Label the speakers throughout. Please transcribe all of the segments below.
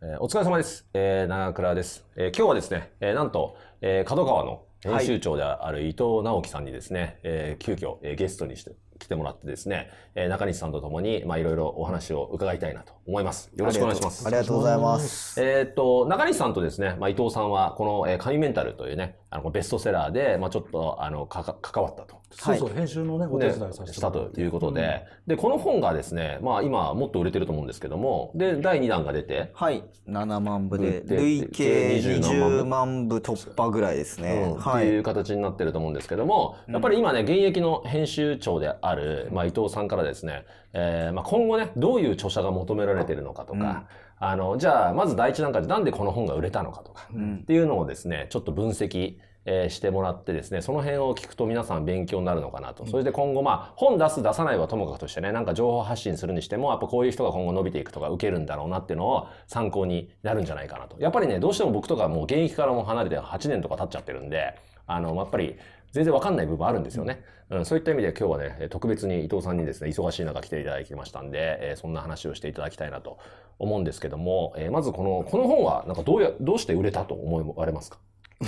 Speaker 1: えー、お疲れ様です。えー、長倉です。えー、今日はですね、えー、なんと、えー、角川の編集長である伊藤直樹さんにですね、はい、えー、急遽、えー、ゲストにして来てもらってですね、えー、中西さんとともに、まあ、いろいろお話を伺いたいなと思います。よろしくお願いします。ありがとうございます。えっと、中西さんとですね、まあ、伊藤さんは、この、えー、神メンタルというね、あのベストセラーで、まあ、ちょっとあのかか関わったと。
Speaker 2: そうそう、編集のね、お手伝いさ
Speaker 1: せてしたということで、うん、で、この本がですね、まあ今もっと売れてると思うんですけども、で、第2弾が出て。はい、7万部で、累計20
Speaker 3: 万部突
Speaker 1: 破ぐらいですね。はい。っていう形になってると思うんですけども、やっぱり今ね、現役の編集長である、まあ伊藤さんからですね、えー、まあ今後ね、どういう著者が求められてるのかとか、うんあの、じゃあ、まず第一段階でなんでこの本が売れたのかとか、っていうのをですね、ちょっと分析、えー、してもらってですね、その辺を聞くと皆さん勉強になるのかなと。それで今後、まあ、本出す出さないはともかくとしてね、なんか情報発信するにしても、やっぱこういう人が今後伸びていくとか受けるんだろうなっていうのを参考になるんじゃないかなと。やっぱりね、どうしても僕とかもう現役からも離れて8年とか経っちゃってるんで、あの、やっぱり全然わかんない部分あるんですよね。うん、そういった意味で今日はね、特別に伊藤さんにですね、忙しい中来ていただきましたんで、えそんな話をしていただきたいなと思うんですけども、えまずこの、この本はなんかどうや、どうして売れたと思われますか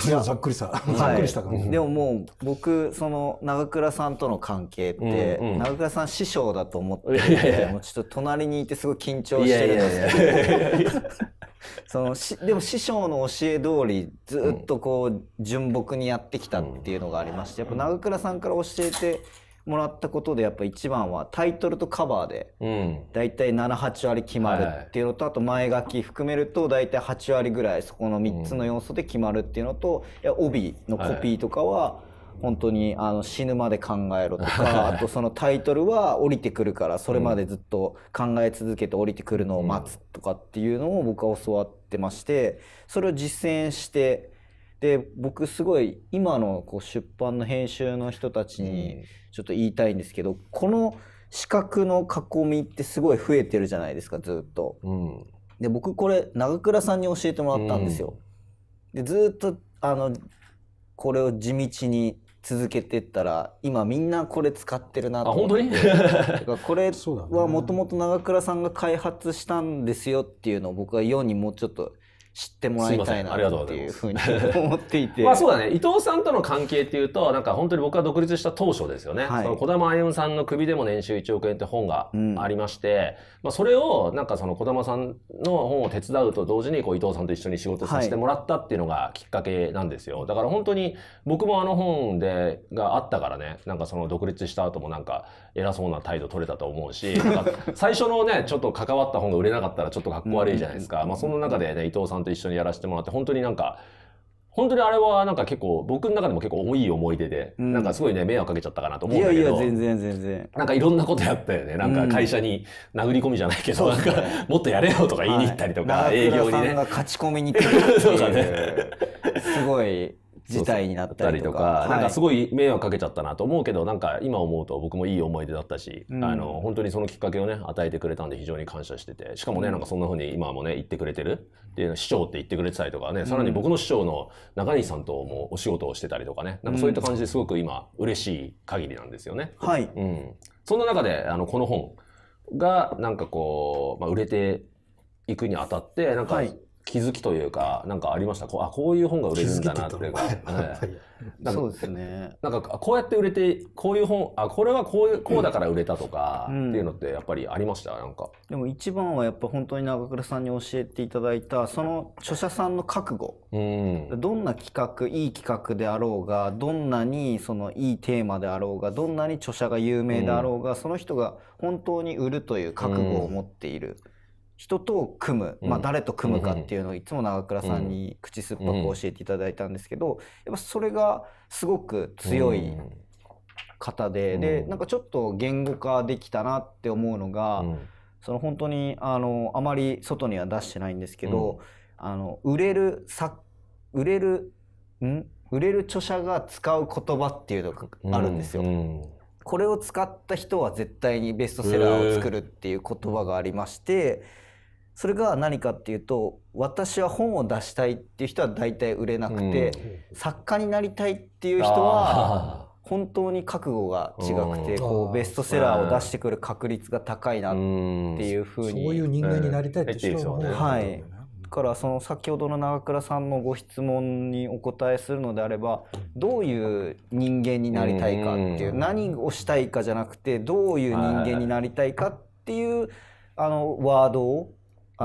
Speaker 1: い
Speaker 2: や、ざ
Speaker 3: っくりさ、ざっくりした感じ、はい、でももう僕その長倉さんとの関係って、うんうん、長倉さん師匠だと思っていやいやもうちょっと隣にいてすごい緊張してるんですけどそのし でも師匠の教え通りずっとこう純朴にやってきたっていうのがありましてやっぱ長倉さんから教えてもらったことでやっぱ一番はタイトルとカバーで大体78割決まるっていうのとあと前書き含めると大体8割ぐらいそこの3つの要素で決まるっていうのと帯のコピーとかは。本当にあの死ぬまで考えろとか あとそのタイトルは降りてくるからそれまでずっと考え続けて降りてくるのを待つとかっていうのを僕は教わってましてそれを実践してで僕すごい今のこう出版の編集の人たちにちょっと言いたいんですけどこの四角の囲みってすごい増えてるじゃないですかずっと。で僕これ長倉さんに教えてもらったんですよ。でずっとあのこれを地道に続けてったら今みんなこれ使ってるなと思ってこれはもともと長倉さんが開発したんですよっていうのを僕は世にもうちょっと知ってもらいたいなっていうふうに思っていて まあそうだね伊
Speaker 1: 藤さんとの関係っていうとなんか本当に僕が独立した当初ですよね、はい、その児玉歩さんの「首でも年収1億円」って本がありまして、うん、まあ、それをなんかその児玉さんの本を手伝うと同時にこう伊藤さんと一緒に仕事させてもらったっていうのがきっかけなんですよ、はい、だから本当に僕もあの本でがあったからねなんかその独立した後もなんか偉そうな態度取れたと思うし、最初のね、ちょっと関わった本が売れなかったらちょっとかっこ悪いじゃないですか。まあその中でね、伊藤さんと一緒にやらせてもらって、本当になんか、本当にあれはなんか結構僕の中でも結構多い思い出で、うん、なんかすごいね迷惑かけちゃったかなと思うんだけどいやいや全然全然なんかいろんなことやったよねなんか会社に殴り込みじゃないけど、うん、なんかもっとやれよとか言いに行ったりとか、はい、営業にね
Speaker 3: 勝ち込みに ね
Speaker 1: すごい事態になったりとかなんかすごい迷惑かけちゃったなと思うけど、なんか今思うと僕もいい思い出だったし、うん、あの本当にそのきっかけをね与えてくれたんで非常に感謝しててしかもね、なんかそんなふうに今もね言ってくれてるっていうの、市長って言ってくれてたりとかね、さらに僕の市長の中西さんともお仕事をしてたりとかねなんかそういった感じですごく今嬉しい限りなんですよね。はい、うん、そんな中であのこの本がなんかこう、まあ、売れていくにあたってなんか、はい気づきというか、なんかありましたこうあ、こういう本が売れるんだなっていう か。そうですね。なんか、こうやって売れて、こういう本、あ、これはこういこうだから売れたとか、っていうのってやっぱりありましたなんか。
Speaker 3: でも一番はやっぱ本当に長倉さんに教えていただいた、その著者さんの覚悟。うん、どんな企画、いい企画であろうが、どんなにそのいいテーマであろうが、どんなに著者が有名であろうが、うん、その人が本当に売るという覚悟を持っている。うん人と組む、まあ、誰と組むかっていうのをいつも長倉さんに口酸っぱく教えていただいたんですけどやっぱそれがすごく強い方で、でなんかちょっと言語化できたなって思うのが、その本当にあのあまり外には出してないんですけど、あの売れる作売れるん売れる著者が使う言葉っていうのがあるんですよ。これを使った人は絶対にベストセラーを作るっていう言葉がありまして。それが何かっていうと私は本を出したいっていう人は大体売れなくて、うん、作家になりたいっていう人は本当に覚悟が違くて、こうベストセラーを出してくる確率が高いなっていうふうに、そういう人間になりたいって人は、ね、はい。だからその先ほどの長倉さんのご質問にお答えするのであればどういう人間になりたいかっていう何をしたいかじゃなくてどういう人間になりたいかっていうあのワードを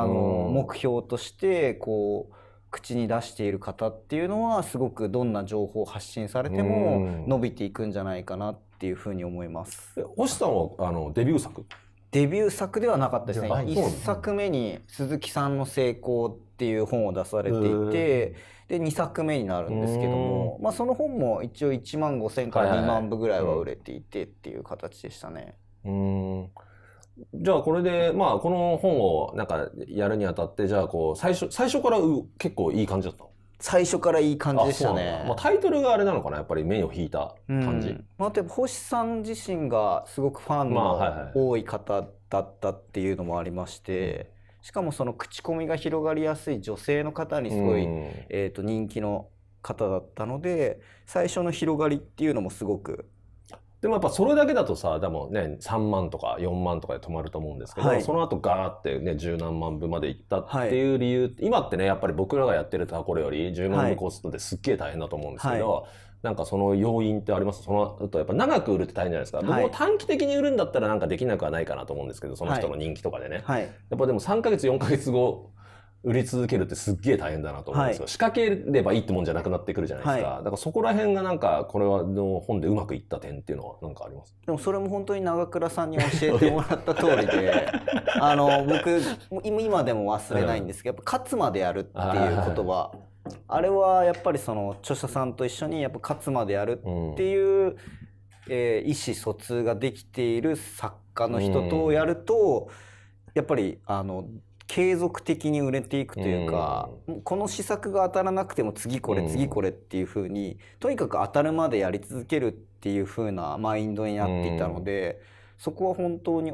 Speaker 3: あの目標としてこう口に出している方っていうのはすごくどんな情報を発信されても伸びていくんじゃないかなっていうふうに思います。星さんはあのデビュー作デビュー作ではなかったですね。一、作目に鈴木さんの成功っていう本を出されていて、で2作目になるんですけども、まあその本も一応1万5千から2万部ぐらいは売れていてっていう形でしたね。
Speaker 1: はいはい、うん。じゃあこれで、まあこの本をなんかやるにあたって、じゃあこう、最初、最初からう結構いい感じだったの最初からいい感じでしたね。
Speaker 3: まあ、タイトルがあれなのかなやっぱり目を引いた感じ。うん、まあ、あとやっぱ星さん自身がすごくファンの多い方だったっていうのもありまして、しかもその口コミが広がりやすい女性の方にすごい、うん、えー、と人気の方だったので最初の広がりっていうのもすごくでもやっぱそれだけだとさ、
Speaker 1: でもね、3万とか4万とかで止まると思うんですけど、はい、その後ガーってね、十何万部までいったっていう理由、はい、今ってね、やっぱり僕らがやってるところより10万部コストですっげえ大変だと思うんですけど、はい、なんかその要因ってありますその後やっぱ長く売るって大変じゃないですか。僕も短期的に売るんだったらなんかできなくはないかなと思うんですけど、その人の人気とかでね。やっぱでも3ヶ月4ヶ月後売り続けるってすっげえ大変だなと思うんですよ、はい、仕掛ければいいってもんじゃなくなってくるじゃないですか、はい、だからそこら辺がなんかこれはの本でうまくいった点っていうのは何かあります
Speaker 3: でもそれも本当に長倉さんに教えてもらった通りで あの僕今でも忘れないんですけど、やっ勝つまでやるっていう言葉あ,、れはやっぱりその著者さんと一緒にやっぱ勝つまでやるっていう、うん、えー、意思疎通ができている作家の人とやると、うん、やっぱりあの継続的に売れていくというか、うん、この施策が当たらなくても次これ次これっていうふうに、とにかく当たるまでやり続けるっていうふうなマインドになっていたので、そこは本当に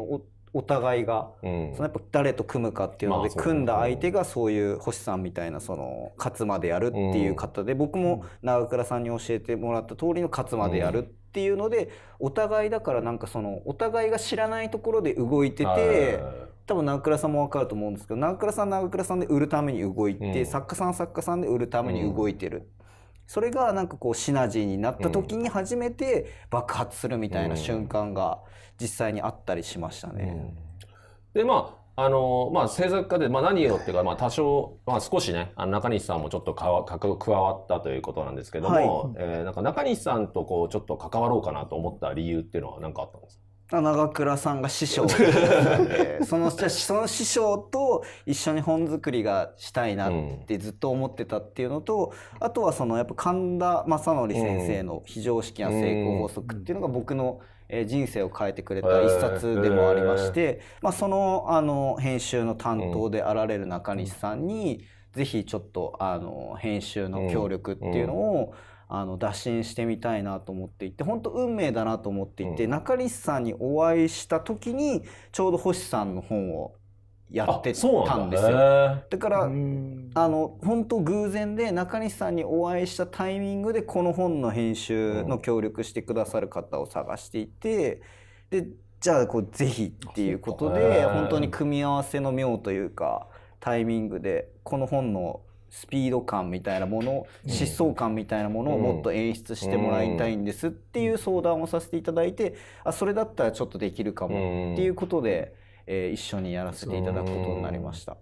Speaker 3: お互いが、うん、そのやっぱ誰と組むかっていうので、組んだ相手がそういう星さんみたいなその勝つまでやるっていう方で、僕も長倉さんに教えてもらった通りの勝つまでやるっていうので、お互いだからなんかそのお互いが知らないところで動いてて。多分長倉さんも分かると思うんですけど長倉さん長倉さんで売るために動いて、作家さん作家さんで売るために動いてるそれがなんかこうシナジーになった時に初めて爆発するみたいな瞬間が実際にあったりしましたね。
Speaker 1: うん、でまああのまあ、制作家で、まあ、何をっていうか、まあ、多少、まあ、少しねあの中西さんもちょっとかわ加わったということなんですけども、はい、えー、なんか中西さんとこうちょっと関わろうかなと思った理由っていうのは何かあったんですか
Speaker 3: 長倉さんが師匠 そのその師匠と一緒に本作りがしたいなってずっと思ってたっていうのと、あとはそのやっぱ神田正則先生の「非常識な成功法則」っていうのが僕の人生を変えてくれた一冊でもありまして、まあ、そのあの編集の担当であられる中西さんに是非ちょっとあの編集の協力っていうのを、うんあの打診してみたいなと思っていて本当運命だなと思っていて、うん、中西さんにお会いした時にちょうど星さんの本をやってたんですよだ、ね,、からあの本当偶然で中西さんにお会いしたタイミングでこの本の編集の協力してくださる方を探していて、うん、でじゃあこうぜひっていうことで本当に組み合わせの妙というかタイミングでこの本のスピード感みたいなもの疾走感みたいなものをもっと演出してもらいたいんですっていう相談をさせていただいてあそれだったらちょっとできるかもっていうことで、えー、一緒にやらせていただくことになりました。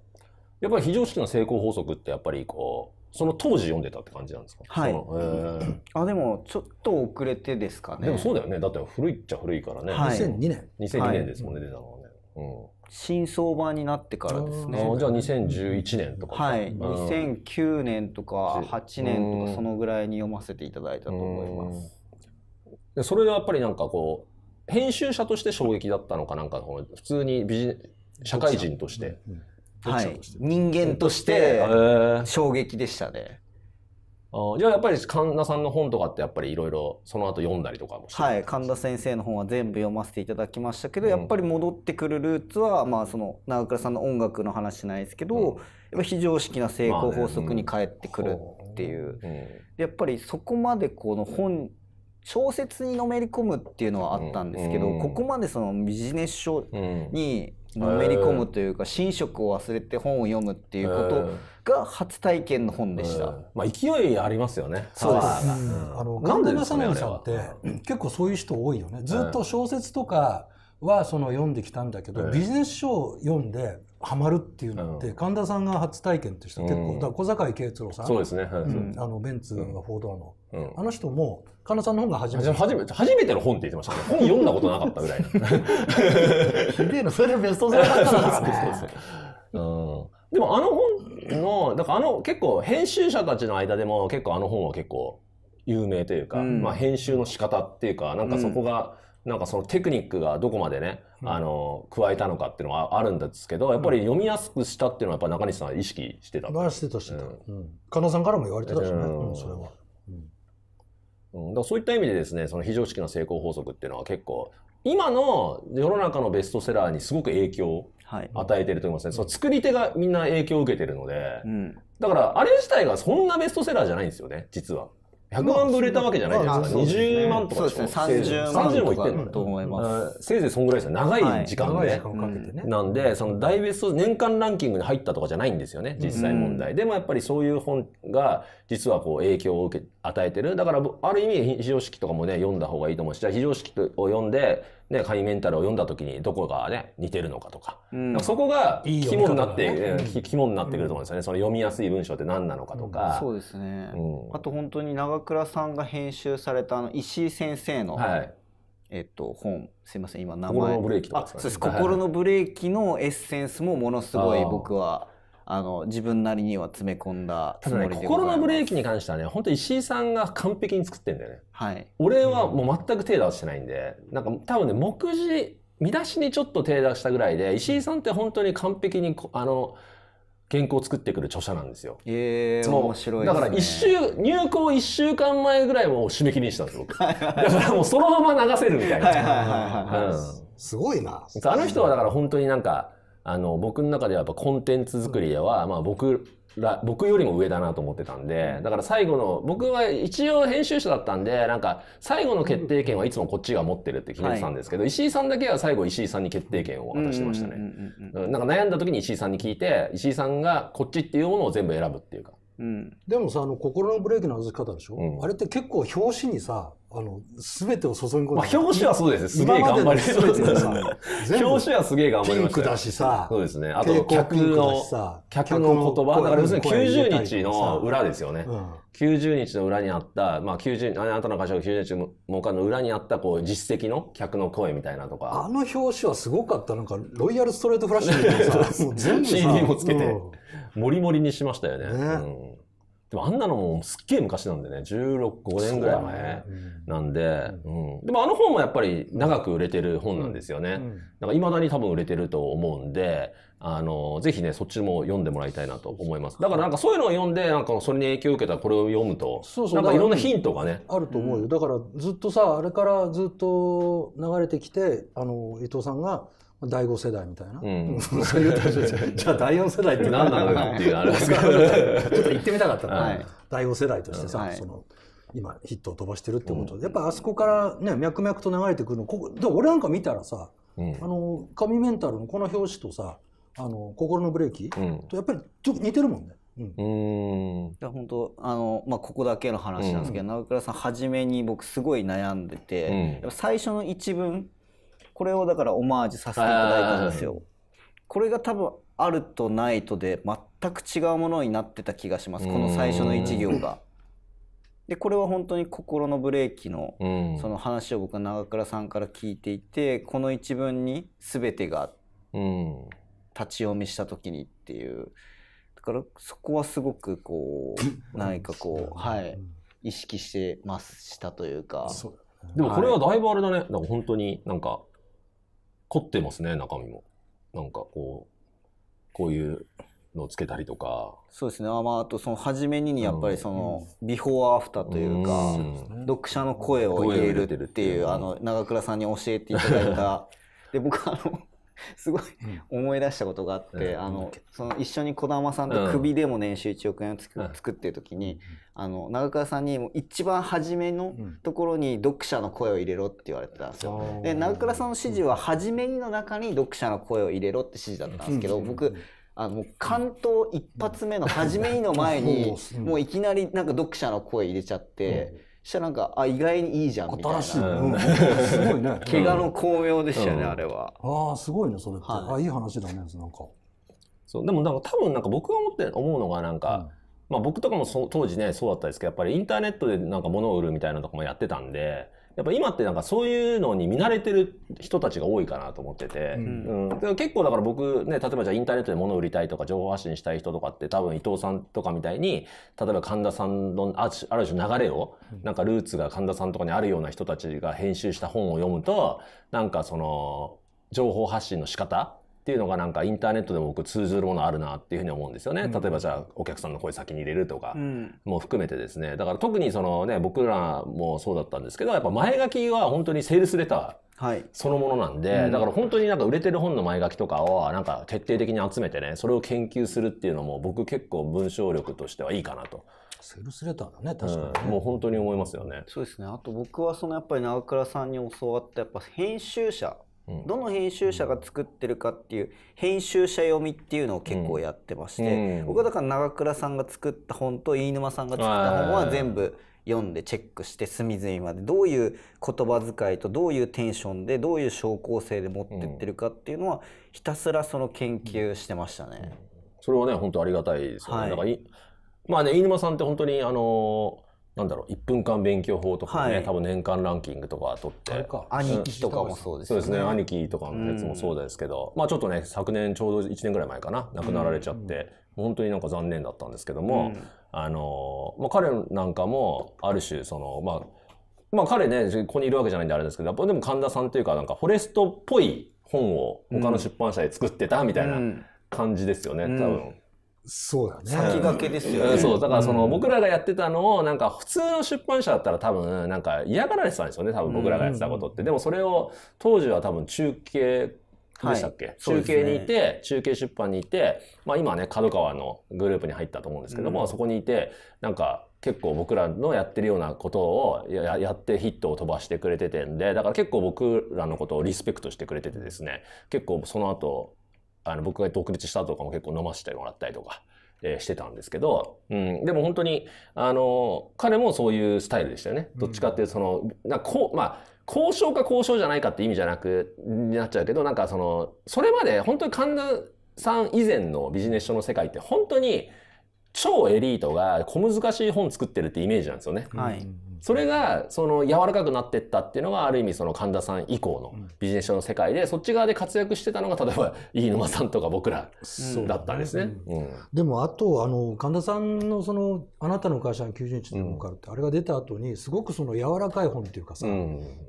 Speaker 1: やっぱり非常識な成功法則ってやっぱりこうその当時読んでたって感じなんですか。はい。え
Speaker 3: ー、あでもちょっと遅れてですかね。でもそうだよね。だって古いっちゃ古いからね。はい、2002年。2002年ですもんね、はい、出たのはね。うん。新相場になってからですね。じゃあ
Speaker 1: 2011年とか
Speaker 3: はい。2009年とか8年とかそのぐらいに読ませていただいたと思います。でそれがやっぱりなんかこう、編集者
Speaker 1: として衝撃だったのかなんか、普通にビジ社会人として。はい、
Speaker 3: 人間として衝撃でしたね。あじゃあやっぱり神田さんの本とかってやっぱりいろいろその後読んだりとかもはい神田先生の本は全部読ませていただきましたけど、うん、やっぱり戻ってくるルーツは、まあ、その長倉さんの音楽の話じゃないですけど、うん、やっぱ非常識な成功法則に返ってくるっていう、まあねうん、やっぱりそこまでこの本小説にのめり込むっていうのはあったんですけど、ここまでそのビジネス書にのめり込むというか、寝食を忘れて本を読むっていうことが初体験の本でした。まあ勢いありますよね。そうで
Speaker 2: す。うん、あの神田正則さんって結構そういう人多いよね。ずっと小説とかはその読んできたんだけど、ビジネス書を読んでハマるっていうのって神田さんが初体験って人結構、だ小坂井慶一郎さん、そうですね。あのベンツがフォードの。あの人も、神田さんの本が初めて。初
Speaker 1: めて、初めての本って言ってました本読んだことなかったぐらい。ひ
Speaker 2: でえの、それベストセラーだったんで
Speaker 1: すね。でもあの本の、だからあの結構編集者たちの間でも結構あの本は結構有名というか、うん、まあ編集の仕方っていうか、なんかそこが、うん、なんかそのテクニックがどこまでね、あの、加えたのかっていうのはあるんですけど、やっぱり読みやすくしたっていうのはやっぱ中西さんは意識してた。
Speaker 2: 意してた。加納さんからも言われてたしね、それは。
Speaker 1: うん、だそういった意味でですね、その非常識な成功法則っていうのは結構、今の世の中のベストセラーにすごく影響与えてると思いますね。はい、その作り手がみんな影響を受けてるので、うん、だからあれ自体がそんなベストセラーじゃないんですよね、実は。100万部売れたわけじゃないじゃないですか。まあ、す20万とかでしょ。そうですね。30万とか。30
Speaker 3: と思います。
Speaker 1: せいぜいそんぐらいですよ。長い時間で。時間かけてね。なんで、その大ベスト年間ランキングに入ったとかじゃないんですよね。実際問題。うん、でもやっぱりそういう本が、実はこう影響を受け、与えてる。だから、ある意味、非常識とかもね、読んだ方がいいと思うし、じゃあ非常識を読んで、ね、カニメンタルを読んだ時にどこがね、似てるのかとか。うん、かそこが肝になって、ね、肝になってくると思うんですよね。その読みやすい文章って何なのか
Speaker 3: とか。そうですね。あと本当に長倉さんが編集されたあの石井先生の、はい、えっと、本すいません今名前心のブレーキとか、ね、心のブレーキのエッセンスもものすごい僕はあの、自分なりには詰め込んだつもりでただね、心のブレーキに関してはね、本当石井さんが
Speaker 1: 完璧に作ってんだよね。はい。俺はもう全く手出してないんで、なんか多分ね、目次、見出しにちょっと手出したぐらいで、石井さんって本当に完璧に、あの、原稿を作ってくる著者なんですよ。ええー、面白い、ね、だから一週、入稿一週間前ぐらいも締め切りにしたんですよ、僕。だからもうそのまま流せるみたいな。はいはいはいはい、うん。
Speaker 2: すごいな。あの人はだか
Speaker 1: ら本当になんか、あの僕の中ではやっぱコンテンツ作りでは、まあ僕ら、僕よりも上だなと思ってたんで、だから最後の、僕は一応編集者だったんで、なんか最後の決定権はいつもこっちが持ってるって決めてたんですけど、石井さんだけは最後石井さんに決定権を渡してましたね。なんか悩んだ時に石井さんに聞いて、石井さんがこっちっていうものを全部選ぶっていうか。
Speaker 2: うん、でもさあの心のブレーキの外し方でしょ、うん、あれって結構表紙にさあの全てを注ぎ込んで、まあ、表紙はそうですすげえ頑張り
Speaker 1: 表紙はすげえ頑張りましたピンクだしさそうですねあと客の客の言葉だから要するに90日の裏ですよね、うん、90日の裏にあった、まあ、90あなたの会社が90日もかの裏にあったこう実績の客の声みたいなとか
Speaker 2: あの表紙はすごかったなんかロイヤルストレートフラッシュみたいなさ もう全部さ CD もつけて、
Speaker 1: うん、もりもりにしましたよね、ねでもあんなのもすっげえ昔なんでね、16、5年ぐらい前なんで、うん、うん、でもあの本もやっぱり長く売れてる本なんですよね。だから未だに多分売れてると思うんで、あの、ぜひね、そっちも読んでもらいたいなと思います。だからなんかそういうのを読んで、なんかそれに影響を受けたらこれを読むと、そうそうなんかいろんなヒン
Speaker 2: トがね。あると思うよ。だからずっとさ、あれからずっと流れてきて、あの、伊藤さんが、第5世代みたいな。うん、そういうじゃあ第4世代って何なのよっていうあれですか ちょっと言ってみたかったな、はい、第5世代としてさ、はい、その今ヒットを飛ばしてるってことで、うん、やっぱあそこからね脈々と流れてくるのこで俺なんか見たらさ、うん、あの神メンタルのこの表紙とさあの心のブレーキ、とやっぱりちょっと似て
Speaker 3: るもんね。うん、いや本当あの、まあ、ここだけの話なんですけど、うん、直倉さん初めに僕すごい悩んでて、うん、最初の一文これをだからオマージュさせていただいたんですよ。これが多分あるとないとで全く違うものになってた気がしますこの最初の1行が。でこれは本当に心のブレーキのその話を僕は長倉さんから聞いていてこの一文に全てが立ち読みした時にっていうだからそこはすごくこう 何かこうはい意識してましたというか。でもこれはだいぶあれだね、はい、か本当になんか
Speaker 1: 凝ってますね、中身も。なんかこう、こういうのをつけたりとか。
Speaker 3: そうですね。まあ、あとその初めにやっぱりその、ビフォーアフターというか、読者の声を入れるっていう、あの、長倉さんに教えていただいた。で、僕あの、すごい思い出したことがあって、うん、あのその一緒に児玉さんと首でも年収1億円をつく、うん、作ってる時に、うん、あの長川さんにも一番初めのところに読者の声を入れろって言われてたんですよ。で長倉さんの指示は初めにの中に読者の声を入れろって指示だったんですけど、僕あの関東一発目の初めにの前にもういきなりなんか読者の声入れちゃって。したらなんか、あ、意外にいいじゃんみたいな。新しい。うん、すごいね。怪我の巧妙でしたよね、あれは。
Speaker 2: ああ、すごいね、それって。はい、あいい話だね、なんか。そう、でもなんか多分なんか
Speaker 1: 僕が思って思うのがなんか、まあ僕とかもそ当時ね、そうだったんですけど、やっぱりインターネットでなんか物を売るみたいなとかもやってたんで、やっぱ今ってなんかそういうのに見慣れてる人たちが多いかなと思ってて、うん、うん、結構だから僕ね例えばじゃあインターネットで物を売りたいとか情報発信したい人とかって多分伊藤さんとかみたいに例えば神田さんのある種流れをなんかルーツが神田さんとかにあるような人たちが編集した本を読むとなんかその情報発信の仕方っていうのがなんかインターネットでも僕通ずるものあるなっていうふうに思うんですよね。例えばじゃあお客さんの声先に入れるとかも含めてですね。だから特にそのね、僕らもそうだったんですけど、やっぱ前書きは本当にセールスレターそのものなんで、だから本当になんか売れてる本の前書きとかをなんか徹底的に集めてね、それを研究するっていうのも僕結構文章力としてはいいかなと。
Speaker 3: セールスレターだね確かに、ねう
Speaker 1: ん、も
Speaker 2: う本当に思
Speaker 3: いますよね。そうですね。あと僕はそのやっぱり長倉さんに教わったやっぱ編集者どの編集者が作ってるかっていう編集者読みっていうのを結構やってまして、僕はだから長倉さんが作った本と飯沼さんが作った本は全部読んでチェックして隅々までどういう言葉遣いとどういうテンションでどういう小構成で持ってってるかっていうのはひたすらその研究してましたね。それはね本
Speaker 1: 当ありがたいですよね。はい、まあね飯沼さんって本当にあのなんだろう1分間勉強法とかね、はい、多分年間ランキングとか取って
Speaker 2: 兄貴とかもそうですね、そうですね兄貴とかのやつもそ
Speaker 1: うですけど、まあちょっとね昨年ちょうど1年ぐらい前かな亡くなられちゃって、本当になんか残念だったんですけども、あのまあ、彼なんかもある種そのまあまあ彼ねここにいるわけじゃないんであれですけどでも神田さんというかなんかフォレストっぽい本を他の出版社で作ってたみたいな感じですよね、多分
Speaker 2: そうだね。先駆けですよね。そう、だからその、僕
Speaker 1: らがやってたのを、なんか普通の出版社だったら多分、なんか嫌がられてたんですよね、多分僕らがやってたことって。でもそれを、当時は多分中継でしたっけ、はい、中継にいて、ね、中継出版にいて、まあ今ね、角川のグループに入ったと思うんですけども、うん、そこにいて、なんか結構僕らのやってるようなことをややってヒットを飛ばしてくれててんで、だから結構僕らのことをリスペクトしてくれててですね、結構その後、あの、僕が独立した後とかも結構飲ませてもらったりとか、えー、してたんですけど、うん、でも本当に、あの、彼もそういうスタイルでしたよね。どっちかっていうと、その、なこう、まあ、交渉か交渉じゃないかって意味じゃなく、になっちゃうけど、なんかその、それまで本当に神田さん以前のビジネス書の世界って本当に、超エリートが小難しい本作ってるってイメージなんですよね。はい、それが、その、柔らかくなってったっていうのが、ある意味その神田さん以降のビジネス書の世界で、そっち側で活躍してたのが、例えば、飯沼さんとか僕らだったんですね。
Speaker 2: でも、あと、あの、神田さんのその、あなたの会社に90日の儲かるって、あれが出た後に、すごくその柔らかい本っていうかさ、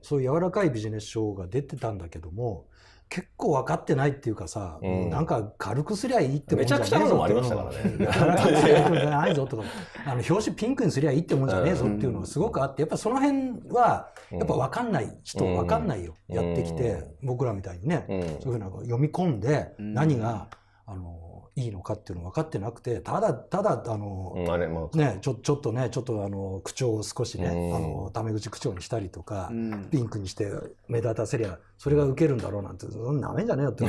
Speaker 2: そういう柔らかいビジネス書が出てたんだけども、結構分かってないっていうかさ、うん、なんか軽くすりゃいいってもんじゃねえぞめちゃくちゃなのもありましたからね。ゃいぞとか、あの表紙ピンクにすりゃいいってもんじゃねえぞっていうのがすごくあって、やっぱその辺は、やっぱ分かんない人、分かんないよ、うん、やってきて、僕らみたいにね、うん、そういうふうな読み込んで、何が、あの、いいのかっていうの分かってなくて、ただ、ただ、あの、あまあ、ね、ちょ、ちょっとね、ちょっとあの、口調を少しね、あの、タメ口口調にしたりとか、ピンクにして目立たせりゃ、それが受けるんだろうなんて、そんなめんじゃねえよって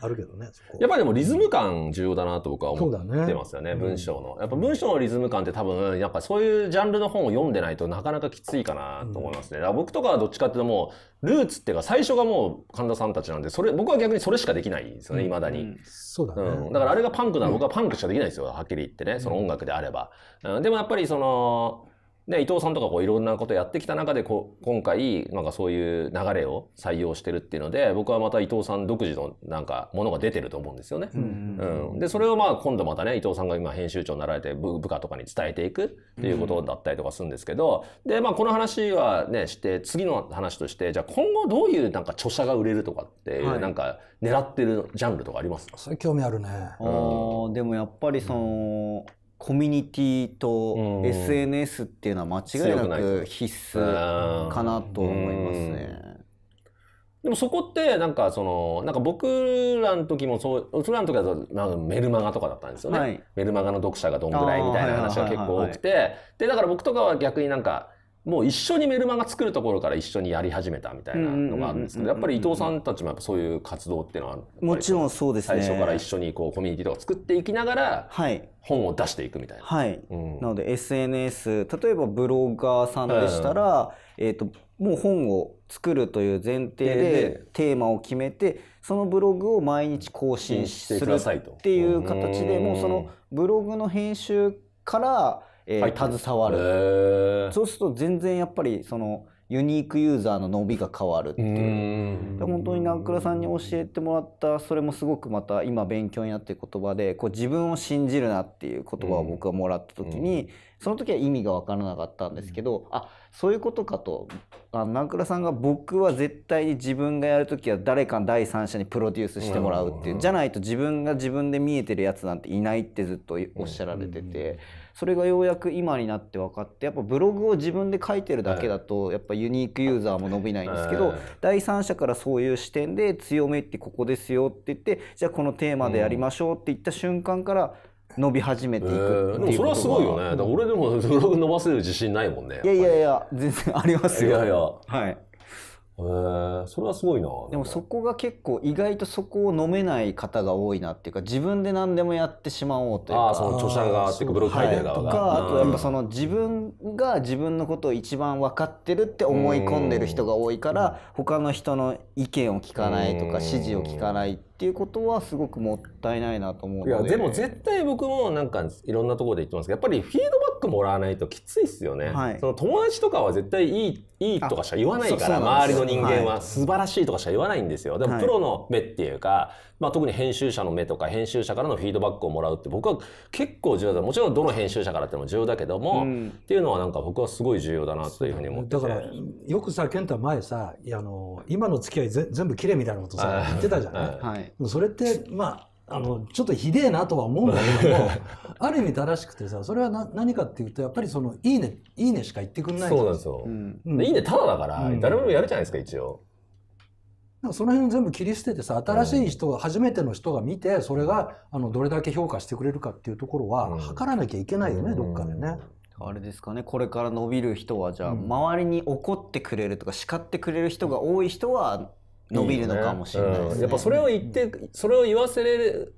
Speaker 2: あるけどね。や
Speaker 1: っぱりでもリズム感重要だなと僕は思ってますよね、ね文章の。やっぱ文章のリズム感って多分、やっぱそういうジャンルの本を読んでないとなかなかきついかなと思いますね。だから僕とかはどっちかっていうともう、ルーツっていうか最初がもう神田さんたちなんで、それ、僕は逆にそれしかできないんですよね、未だに。そうだね、うん。だからあれがパンクなら僕はパンクしかできないですよ、はっきり言ってね、その音楽であれば。うん、でもやっぱりその、で、伊藤さんとかこういろんなことやってきた中でこ、今回、なんかそういう流れを採用してるっていうので、僕はまた伊藤さん独自のなんかものが出てると思うんですよね。うん、うんうんで、それをまあ今度またね、伊藤さんが今編集長になられて部部下とかに伝えていくっていうことだったりとかするんですけど、うん、で、まあこの話はね、して、次の話として、じゃあ今後どういうなんか著者が売れるとかっ
Speaker 3: ていう、はい、なんか狙ってるジャンルとかありますか
Speaker 2: それ興味あるね。ああ、
Speaker 3: でもやっぱりその、コミュニティと SNS っていうのは間違いなく必須かなと思いますね。でもそこ
Speaker 1: ってなんかそのなんか僕らの時もそう僕らの時はなんかメルマガとかだったんですよね、はい、メルマガの読者がどんぐらいみたいな話が結構多くて、でだから僕とかは逆になんかもう一緒にメルマガ作るところから一緒にやり始めたみたいなのがあるんですけど、やっぱり伊藤さんたちも
Speaker 3: やっぱそういう活動っていうのは、もちろんそうですね。最初から一緒にこうコミュニティとか作っていきながら、はい、本を出していくみたいな。はい。うん、なので SNS、例えばブロガーさんでしたら、うん、えっ、ー、と、もう本を作るという前提でテーマを決めてそのブログを毎日更新するっていう形でもうそのブログの編集からえー、携わる、そうすると全然やっぱりそのユニークユーザーの伸びが変わるっていうで本当に名倉さんに教えてもらったそれもすごくまた今勉強になってる言葉でこう自分を信じるなっていう言葉を僕がもらった時にその時は意味が分からなかったんですけど、うん、あそういうことかと南倉さんが僕は絶対に自分がやる時は誰か第三者にプロデュースしてもらうっていう、じゃないと自分が自分で見えてるやつなんていないってずっとおっしゃられてて、それがようやく今になって分かってやっぱブログを自分で書いてるだけだとやっぱユニークユーザーも伸びないんですけど、第三者からそういう視点で強めってここですよって言ってじゃあこのテーマでやりましょうって言った瞬間から伸び始めていくっていう、えそれはすごいよね、うん、
Speaker 1: 俺でもブログ伸ばせる自信ないもんね
Speaker 3: いやいやいや全然ありますよいやいやはいえー、それはすごいなでもそこが結構意外とそこを飲めない方が多いなっていうか自分で何でもやってしまおうというかその著者側っていうかブログ書いてる側が、はい、とかあとやっぱその自分が自分のことを一番分かってるって思い込んでる人が多いから他の人の意見を聞かないとか指示を聞かないってっていうことはすごくもったいないなと思ういやでも絶対僕
Speaker 1: もなんかいろんなところで言ってますけどやっぱりフィードバックもらわないときついっすよね、はい、その友達とかは絶対いいいいとかしか言わないから周りの人間は素晴らしいとかしか言わないんですよでもプロの目っていうか、はい、まあ、特に編集者の目とか編集者からのフィードバックをもらうって僕は結構重要だもちろんどの編集者からっていうのも重要だけども、うん、っていうのはなんか僕はすごい重要だなというふうに思
Speaker 2: ってだからよくさ健太前さいやあの今の付き合いぜ全部きれいみたいなことさ言ってたじゃない、はい、それってまああのちょっとひでえなとは思うんだけども ある意味正しくてさそれはな何かっていうとやっぱりその「いいね」いいねしか言ってくんないそうなんで
Speaker 1: すよ、うん、いいねただだから、誰もやるじゃないですか一応。
Speaker 2: なんかその辺全部切り捨ててさ新しい人が、初めての人が見てそれがあのどれだけ評価してくれるかっていうところは測らなきゃいけないよね、どっかでね。
Speaker 3: あれですかねこれから伸びる人はじゃあ、周りに怒ってくれるとか叱ってくれる人が多い人は伸びるのかもしれない、ねねうん、やっぱそれを言って、それを言わせれる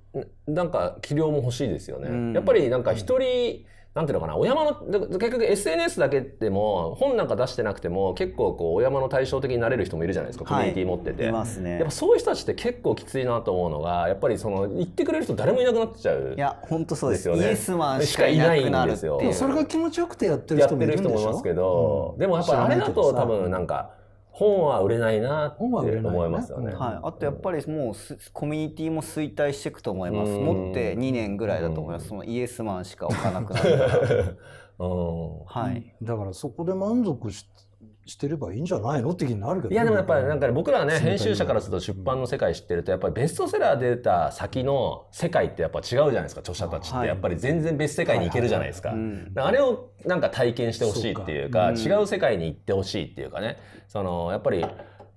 Speaker 3: なんか器量も欲しいですよ
Speaker 1: ね、うん、やっぱりなんか一人、うんなんていうのかな、お山の、結局 SNS だけでも、本なんか出してなくても、結構こう、お山の対照的になれる人もいるじゃないですか、コミュニティ持ってて。はい、ね、やっぱそういう人たちって結構きついなと思うのが、やっぱりその、言ってくれる人誰もいなくなっちゃう、
Speaker 3: いや、本当そうですよね。イエスマンしかいないんですよ。それが気持ちよくてやってる人もいるんでしょやってる人もいますけ
Speaker 1: ど、
Speaker 2: うん、
Speaker 3: でもやっぱあれだと多分なんか、本は売れないなって思いますよね。はい、あとやっぱりもうコミュニティも衰退していくと思います。持って2年ぐらいだと思います。そのイエスマンしか置かなくなるから。は
Speaker 2: い、だからそこで満足してしてればいいんじゃないのって気になるけど、ね、いやでもやっぱりなんか、ね、僕らはね編集者からすると
Speaker 3: 出
Speaker 1: 版の世界知ってるとやっぱりベストセラー出た先の世界ってやっぱ違うじゃないですか著者たちってやっぱり全然別世界に行けるじゃないですか。あれをなんか体験してほしいっていうか、うん、違う世界に行ってほしいっていうかねそのやっぱり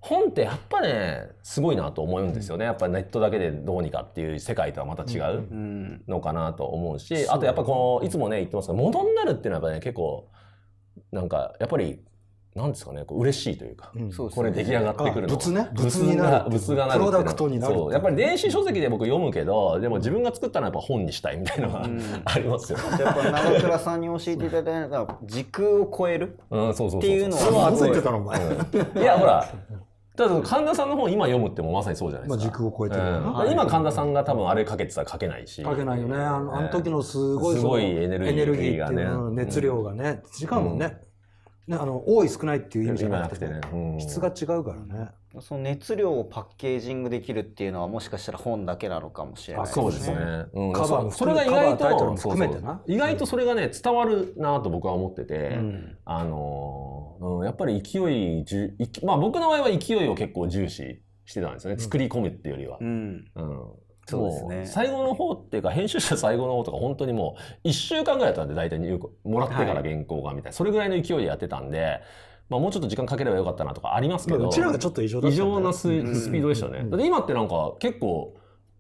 Speaker 1: 本ってやっぱねすごいなと思うんですよね、うん、やっぱネットだけでどうにかっていう世界とはまた違うのかなと思うし、うんうん、あとやっぱこのいつもね言ってますけどのになるっていうのはやっぱね結構なんかやっぱりなんですかね、こう嬉しいというか、うん、これ出来上がってくるの。物ね。物になる。物がなる。プロダクトになる。そう。やっぱり電子書籍で僕読むけど、でも自分が作ったのはやっぱ本にしたいみたいなのは、うん、ありますよね。やっぱ長
Speaker 3: 倉さんに教えていただいた時空を超えるっ
Speaker 1: ていうのは。そうそうそてたの、お前。いや、ほら、ただ神田さんの本今読むってもまさにそうじゃない
Speaker 2: ですか。まあ、を超えてる、うん、今神
Speaker 1: 田さんが多分あれかけてたら書けないし。書けな
Speaker 2: いよね。あの,、時のすごい、すごいエネルギーがね。熱量がね、うん、違うもんね。うんね、あの多い少ないっていう意味じゃなくて、ねくてね、質が違うからね
Speaker 3: その熱量をパッケージングできるっていうのはもしかしたら本だけなのかもしれないですね。そうですね、うん、カバーもそれが意外と含めてな
Speaker 1: 意外とそれがね伝わるなと僕は思ってて、うん、あの、うん、やっぱり勢いまあ僕の場合は勢いを結構重視してたんですよね、作り込むっていうよりは。うんそうですね。最後の方っていうか、編集者最後の方とか、本当にもう、1週間ぐらいやったんで、大体入もらってから原稿がみたいな、はい、それぐらいの勢いでやってたんで、まあ、もうちょっと時間かければよかったなとかありますけど。うちらがちょっと異常だった、異常なスピードでしたね。だって今ってなんか、結構、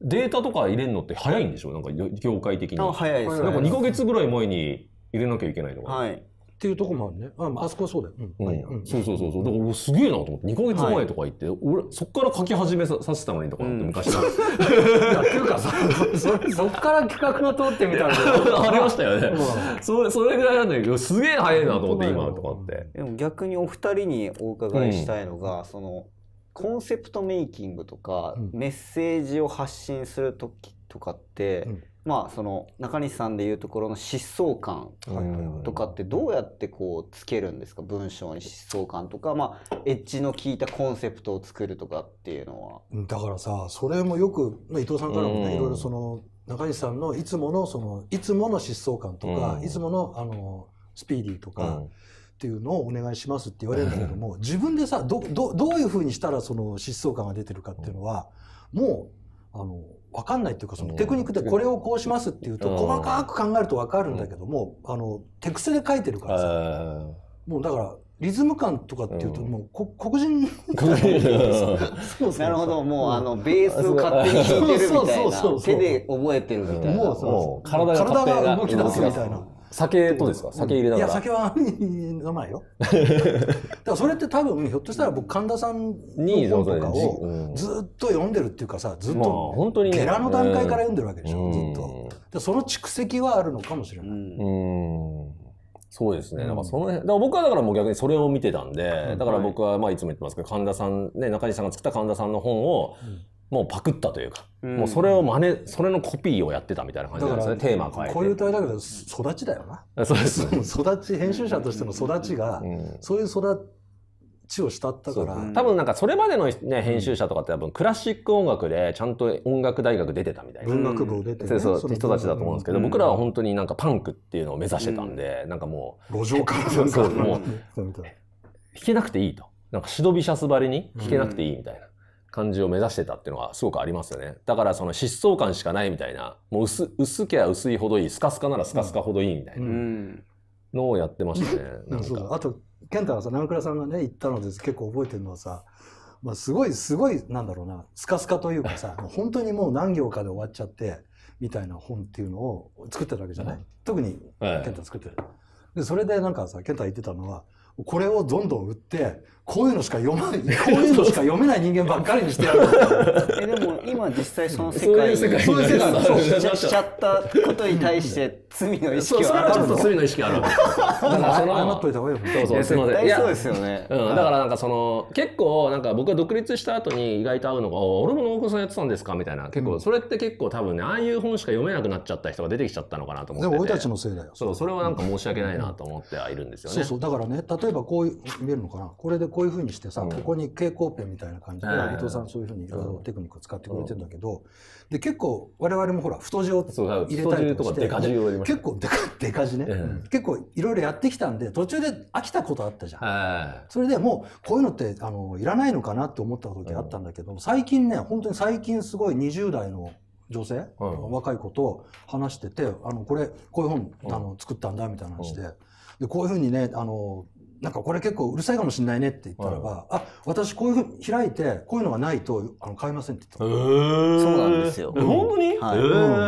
Speaker 1: データとか入れるのって早いんでしょなんか業界的に。早いです、ね。なんか2ヶ月ぐらい前に入れなきゃいけないのか。はい。っていうところもあるね。あ、あ、そこはそうだよ。うん。そうそうそうそう。だから、すげえなと思って、2ヶ月前とか言って、俺、そっから書き始めさせたのにとかって、昔から。
Speaker 2: っていうかそ、っから企画が通ってみたら。
Speaker 1: ありましたよね。それ、それぐらいなんだけど、すげえ早いなと思って、今とかって。
Speaker 3: でも逆にお二人にお伺いしたいのが、その、コンセプトメイキングとか、メッセージを発信する時とかって、まあその中西さんでいうところの疾走感とかってどうやってこうつけるんですか文章に疾走感とかまあエッジの効いたコンセプトを作るとかっていうのは
Speaker 2: だからさそれもよく、伊藤さんからもねいろいろその中西さんのいつものそのいつもの疾走感とか、いつものあのスピーディーとか、っていうのをお願いしますって言われるんだけども自分でさどどどういうふうにしたらその疾走感が出てるかっていうのはもうあの分かんないっていうかそのテクニックでこれをこうしますっていうと細かく考えると分かるんだけども、あの手癖で書いてるからさもうだからリズム感とかっていうともうこ、黒人
Speaker 3: なるほどもうあのベースを勝手に弾いてるみたいな手で覚えてるみたいなもう体が動き出すみたいな。
Speaker 1: 酒とですか酒入れながら、いや酒
Speaker 2: は飲まないよ だからそれって多分ひょっとしたら僕神田さんの本とかをずっと読んでるっていうかさずっと本当に寺の段階から読んでるわけでしょ、ずっとでその蓄積はあるのかもしれない、
Speaker 1: うんそうですね。だからその辺、だから僕はだからもう逆にそれを見てたんで、だから僕はまあいつも言ってますけど、神田さん、ね、中西さんが作った神田さんの本を、もうパクったというか、うん、もうそれを真似、それのコピーをやってたみたいな感じなんですね、テーマ変えて。こ
Speaker 2: ういう歌だけど、育ちだよな。そうです、育ち、編集者としての育ちが、うん、そういう育ちをしたったから。多
Speaker 1: 分なんかそれまでのね、編集者とかって多分クラシック音楽でちゃんと音楽大学出てたみたいな。文学部を出て、ね、そうそう人たちだと思うんですけど、僕らは本当になんかパンクっていうのを目指してたんで、うん、なんかもう。路上からそう、も う、弾けなくていいと。なんかシドビシャスばりに弾けなくていいみたいな。感じを目指してたっていうのはすごくありますよね。だからその疾走感しかないみたいな、もう薄、薄けは薄いほどいい、スカスカならスカスカほどいいみた
Speaker 2: いな
Speaker 1: のをやってましたね。う
Speaker 2: ん、そうあと、健太がさ、長倉さんがね、言ったのです結構覚えてるのはさ、まあ、すごい、すごい、なんだろうな、スカスカというかさ、本当にもう何行かで終わっちゃって、みたいな本っていうのを作ってるわけじゃない、うん、特に健太作ってる。はい、でそれでなんかさ健太言ってたのはこれをどんどん売ってこういうのしか読まない、こういうのしか読めない人間ばっかりにしてやる。
Speaker 3: えでも今実際その世界にそういう世界そうしちゃったことに対して罪の意識はあるの。それはちょっと罪の意識ある。だ からその謝っといた方がいいよ。そうそうすみませ
Speaker 2: ん。
Speaker 1: そうですよね。うんだからなんかその結構なんか僕は独立した後に意外と会うのが俺も農家さんやってたんですかみたいな結構それって結構多分ねああいう本しか読めなくなっちゃった人が出てきちゃったのかなと思ってて。でも俺たちのせいだよ。そうそれはなんか申し訳ないなと思ってはいるんですよね。そうそう
Speaker 2: だからね例えばこういう見えるのかなこれでこういうふうにしてさ、うん、ここに蛍光ペンみたいな感じで、伊藤さんそういうふうにいろいろテクニックを使ってくれてるんだけど、で結構我々もほら太字を入れたりとかして結構でかでか字ね、結構いろいろやってきたんで途中で飽きたことあったじゃん、それでもうこういうのってあのいらないのかなって思った時あったんだけど、最近ね本当に最近すごい20代の女性、うん、若い子と話しててあのこれこういう本、うん、あの作ったんだみたいな話でうん、でこういうふうにねあのなんかこれ結構うるさいかもしれないねって言ったらば、はい、あ、私こういうふうに開いて、こういうのがないと、あの、買えませんって言った、えそうなんですよ。本当に、は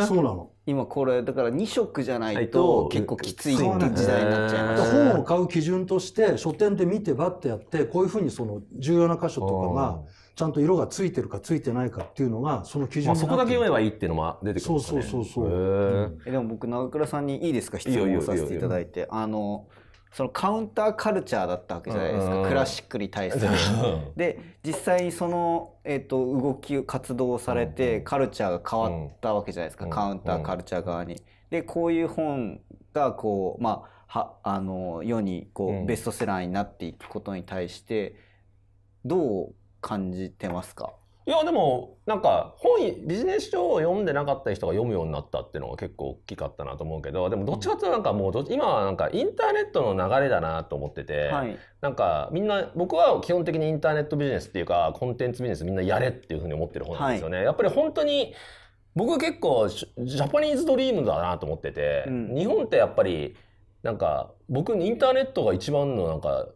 Speaker 2: い、そうなの。
Speaker 3: 今これだから2色じゃないと結構きつい時代になっちゃいます、本を買う基準として書店
Speaker 2: で見てばってやってこういうふうにその重要な箇所とかがちゃんと色がついてるかついてな
Speaker 3: いかっていうのがその基準になって、まあ、そこだけ読めばい
Speaker 1: いっていうのも出てくるんですねそうそうそうそう、
Speaker 3: えでも僕長倉さんにいいですか質問をさせていただいてあのそのカウンターカルチャーだったわけじゃないですか、うん、クラシックに対する。で実際にその、えーと、動き活動をされてカルチャーが変わったわけじゃないですか、うん、カウンターカルチャー側に。でこういう本がこう、まあ、はあの世にこうベストセラーになっていくことに対してどう感じてますか
Speaker 1: いやでもなんか本ビジネス書を読んでなかった人が読むようになったっていうのが結構大きかったなと思うけどでもどっちかっていうとなんかもう今はなんかインターネットの流れだなと思ってて、はい、なんかみんな僕は基本的にインターネットビジネスっていうかコンテンツビジネスみんなやれっていうふうに思ってる本なんですよね。はい、やっぱり本当に僕結構ジャパニーズドリームだなと思ってて、うん、日本ってやっぱりなんか僕インターネットが一番のなんか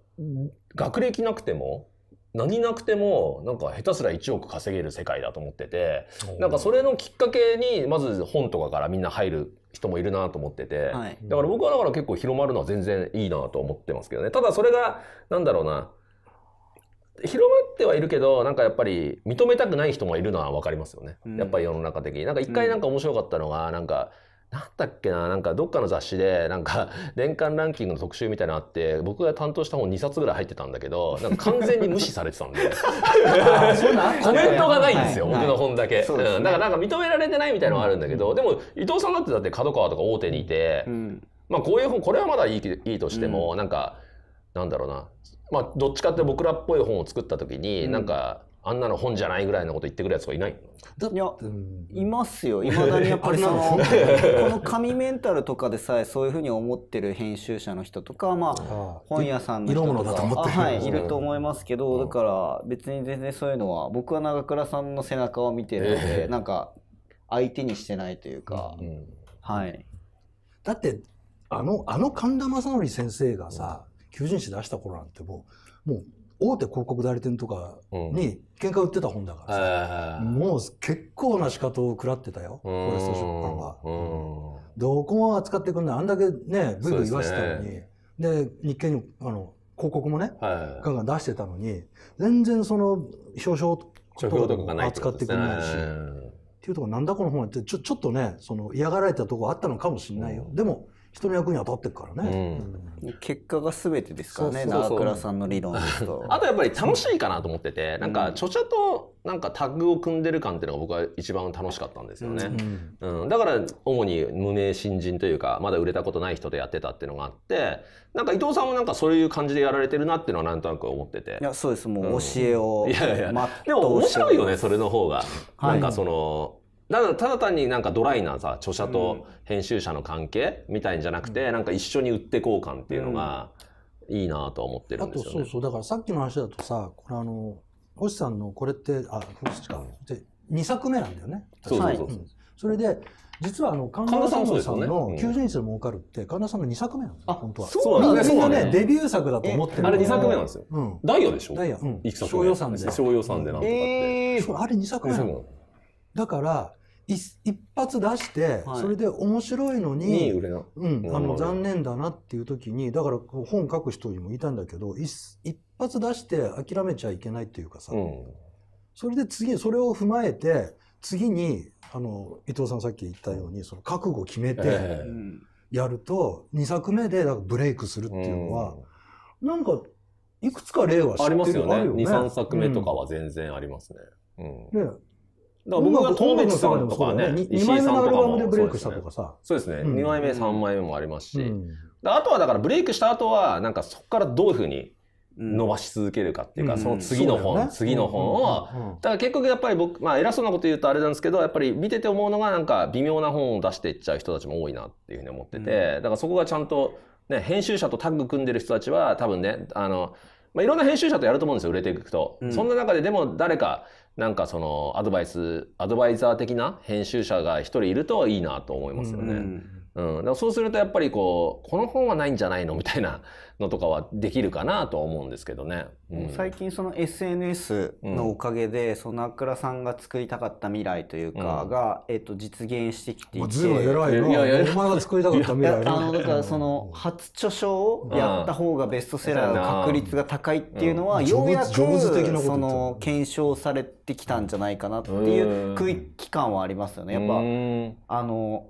Speaker 1: 学歴なくても何なくてもなんか下手すら1億稼げる世界だと思っててなんかそれのきっかけにまず本とかからみんな入る人もいるなと思ってて、はい、だから僕はだから結構広まるのは全然いいなと思ってますけどねただそれが何だろうな広まってはいるけどなんかやっぱり認めたくない人もいるのは分かりますよね、やっぱり世の中的に。なんか一回なんか面白かったのが、うん、なんかなんだっけな、なんかどっかの雑誌で、なんか年間ランキングの特集みたいなのあって、僕が担当した本2冊ぐらい入ってたんだけど、なんか完全に無視されてたん で、コメントがないんですよ、僕の本だけ。だからなんか認められてないみたいなのはあるんだけど、でも伊藤さんだってだって角川とか大手にいて、まあこういう本、これはまだいいいいとしても、なんか、なんだろうな、まあどっちかって僕らっぽい本を作った時に、なんか、あんなの本じゃないぐらいのこと言ってくるやつがいない
Speaker 3: いや、いますよ。いまだにやっぱりその、この紙メンタルとかでさえそういうふうに思ってる編集者の人とか、まあ、本屋さんの人とか、はい、いると思いますけど、だから別に全然そういうのは、僕は長倉さんの背中を見てるので、なんか、相手にしてないというか、はい。だって、
Speaker 2: あの、あの神田正則先生がさ、求人誌出した頃なんてもう、もう大手広告代理店とかに喧嘩売ってた本だからさ、うん、もう結構な仕方を食らってたよ、フォレスト出版は、どこも扱ってくんないあんだけねブイブイ言わせてたのにで、ね、日経にあの広告もね、はい、ガンガン出してたのに全然その表彰とか扱ってくんないし。
Speaker 3: っ
Speaker 2: ていうとこなんだこの本はってちょちょっとねその嫌がられたとこあったのかもしれないよ、でも人の役に当たってるからね、
Speaker 3: うん、結果が全てですからね長倉
Speaker 1: さんの理論ですと あとやっぱり楽しいかなと思っててなんか著者となんかタッグを組んでる感っていうのが僕は一番楽しかったんですよね、うん、うん、だから主に無名新人というかまだ売れたことない人とやってたっていうのがあってなんか伊藤さんもなんかそういう感じでやられてるなっていうのはなんとなく思ってていや
Speaker 3: そうですもう教えを、うん、いやいやでも面白いよね
Speaker 1: それの方が、はい、なんかそのだかただ単になんかドライなさ著者と編集者の関係みたいんじゃなくて、うん、なんか一緒に売ってこう感っていうのがいいなと思ってるんですよ、ね、あとそうそ
Speaker 2: うだからさっきの話だとさこれあの星さんのこれってあ星かで2作目なんだよねそうそうそう、はいうん、それで実はあの神田さんの「求人数儲かる」って神田さんの2作目なんですよ、本当は。そうなんですね。ねデビュー作だと思ってるあれ2作目なんですよ。うん、
Speaker 1: ダイヤでしょダイヤ。うん、小予算で。小予算でなんとかっ
Speaker 2: て。えー、あれ2作目だから、一発出して、はい、それで面白いのに、うん、あの残念だなっていう時にだから本書く人にもいたんだけど一発出して諦めちゃいけないっていうかさ、うん、それで次それを踏まえて次にあの伊藤さんさっき言ったようにその覚悟決めてやると、え2作目でだからブレイクするっていうのは、うん、なんかいくつか例は知ってるありますよねよね2作目とか
Speaker 1: は全然ありますね。うん、うんら
Speaker 2: 僕が当別さんとかね、石井さんとかも。でブレイクしたとかさ。そうですね。2枚
Speaker 1: 目、3枚目もありますし。あとはだからブレイクした後は、なんかそこからどういうふうに伸ばし続けるかっていうか、その次の本、次の本を、だから結局やっぱり僕、まあ、偉そうなこと言うとあれなんですけどやっぱり見てて思うのがなんか微妙な本を出していっちゃう人たちも多いなっていうふうに思ってて、だからそこがちゃんと、ね、編集者とタッグ組んでる人たちは多分ねあの、まあ、いろんな編集者とやると思うんですよ売れていくと。そんな中ででも誰かなんかそのアドバイスアドバイザー的な編集者が一人いるといいなと思いますよね。うんうん、だそうするとやっぱりこうこの本はないんじゃないのみたいなのとかはできるかなとは思うん
Speaker 3: ですけどね、うん、最近その SNS のおかげで、うその倉さんが作りたかった未来というかが、うん、えっと実現してきていてずいぶん偉いよお前が作りたかった未来あのだからその初著書をやった方がベストセラーの確率が高いっていうのは、ようやくその検証されてきたんじゃないかなっていう空気感はありますよねやっぱあの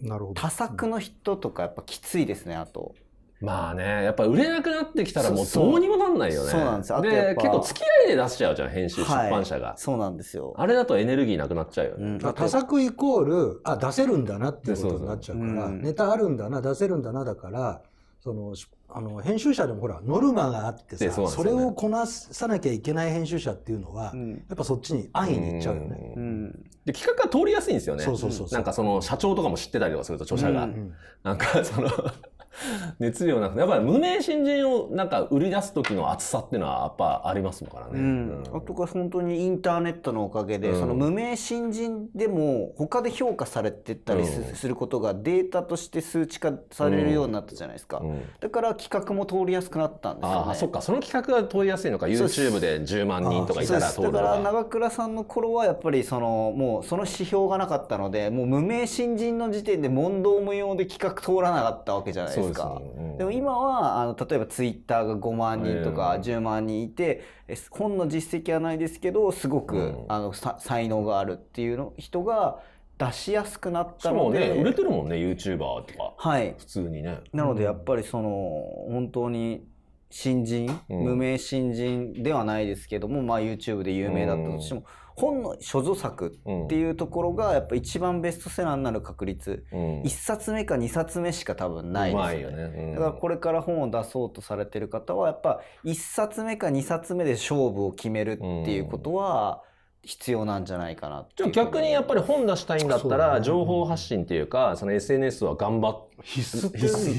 Speaker 3: なるほど。多作の人とかやっぱきついですね、あと。まあね、やっぱ売れなくなってきたらもうどうにもなんないよね。そうなんですよ。で、結構付き合いで出
Speaker 1: しちゃうじゃん、編集、出版社
Speaker 3: が、はい。そうなんですよ。
Speaker 1: あれだとエネルギーなくなっちゃうよね。うん、多作
Speaker 2: イコール、あ、出せるんだなってことになっちゃうから、そうそうネタあるんだな、出せるんだなだから、その出あの編集者でもほらノルマがあってさそ、れをこなさなきゃいけない編集者っていうのは、うん、やっぱそっちに安易に行っちゃうよね。うんう
Speaker 1: ん、で企画が通りやすいんですよね。そうそうそうなんかその社長とかも知ってたりとかすると著者が、うんうん、なんかその 熱量なくて、やっぱり無名新人をなんか売り出す時の厚さっていうのはやっぱありますからね。
Speaker 3: うん。うん、あとは本当にインターネットのおかげで、うん、その無名新人でも他で評価されてたりす,、ることがデータとして数値化されるようになったじゃないですか。うん、だから企画も通りやすくなったんですよ、ね、ああ、そっか。その企画が通りやすいのか、YouTube
Speaker 1: で10万人とかいたら通るだから
Speaker 3: 長倉さんの頃はやっぱりその、もうその指標がなかったので、もう無名新人の時点で問答無用で企画通らなかったわけじゃないですか。ですか。ですうん、でも今は、あの、例えばツイッターが5万人とか10万人いて、えー、本の実績はないですけど、すごく、うん、あの、才能があるっていうの人が、出しやすくなったので。しかもね、売れてるもんね、YouTuber とか。はい。普通にね。なので、やっぱりその、本当に、新人、無名新人ではないですけども、まあ YouTube で有名だったとしても、本の所蔵作っていうところがやっぱ一番ベストセラーになる確率、うん、1冊目か2冊目しか多分ないですよね、ねうん、だからこれから本を出そうとされてる方はやっぱ1冊目か2冊目で勝負を決めるっていうことは、必要なんじゃないかな
Speaker 1: じゃ逆にやっぱり本出したいんだったら情報発信っていうかその SNS は頑張っ
Speaker 2: て必須って